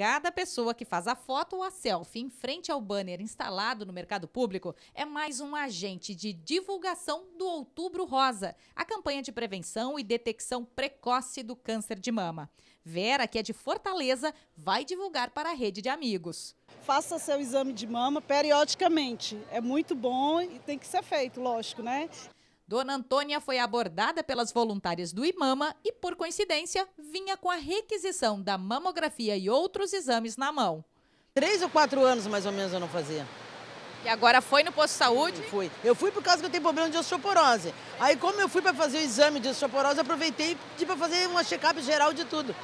Cada pessoa que faz a foto ou a selfie em frente ao banner instalado no mercado público é mais um agente de divulgação do Outubro Rosa, a campanha de prevenção e detecção precoce do câncer de mama. Vera, que é de Fortaleza, vai divulgar para a rede de amigos. Faça seu exame de mama periodicamente. É muito bom e tem que ser feito, lógico, né? Dona Antônia foi abordada pelas voluntárias do IMAMA e, por coincidência, vinha com a requisição da mamografia e outros exames na mão. Três ou quatro anos, mais ou menos, eu não fazia. E agora foi no posto de saúde? fui. Eu fui por causa que eu tenho problema de osteoporose. Aí, como eu fui para fazer o exame de osteoporose, aproveitei para tipo, fazer uma check-up geral de tudo.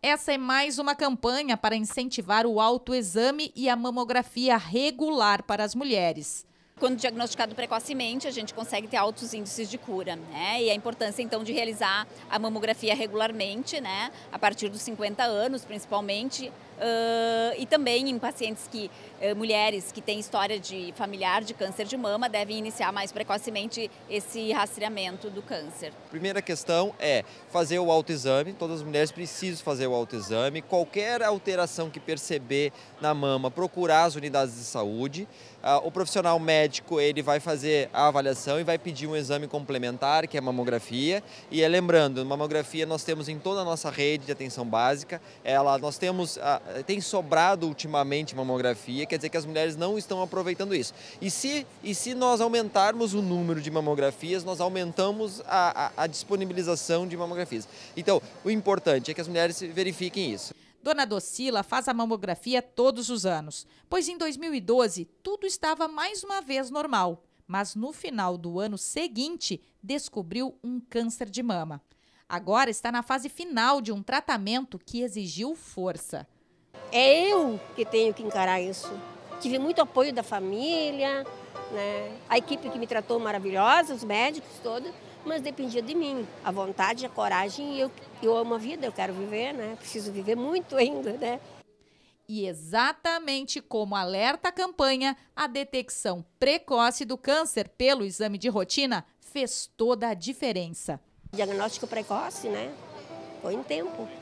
Essa é mais uma campanha para incentivar o autoexame e a mamografia regular para as mulheres. Quando diagnosticado precocemente, a gente consegue ter altos índices de cura, né? E a importância então de realizar a mamografia regularmente, né? A partir dos 50 anos, principalmente, Uh, e também em pacientes que, uh, mulheres que têm história de familiar de câncer de mama, devem iniciar mais precocemente esse rastreamento do câncer. Primeira questão é fazer o autoexame, todas as mulheres precisam fazer o autoexame, qualquer alteração que perceber na mama, procurar as unidades de saúde, uh, o profissional médico ele vai fazer a avaliação e vai pedir um exame complementar, que é a mamografia, e é lembrando, mamografia nós temos em toda a nossa rede de atenção básica, ela, nós temos ah, tem sobrado ultimamente mamografia, quer dizer que as mulheres não estão aproveitando isso. E se, e se nós aumentarmos o número de mamografias, nós aumentamos a, a, a disponibilização de mamografias. Então, o importante é que as mulheres verifiquem isso. Dona Docila faz a mamografia todos os anos, pois em 2012 tudo estava mais uma vez normal, mas no final do ano seguinte descobriu um câncer de mama. Agora está na fase final de um tratamento que exigiu força. É eu que tenho que encarar isso. Tive muito apoio da família, né? a equipe que me tratou maravilhosa, os médicos todos, mas dependia de mim, a vontade, a coragem. E eu, eu amo a vida, eu quero viver, né? preciso viver muito ainda. Né? E exatamente como alerta a campanha, a detecção precoce do câncer pelo exame de rotina fez toda a diferença. Diagnóstico precoce, né? Foi em tempo.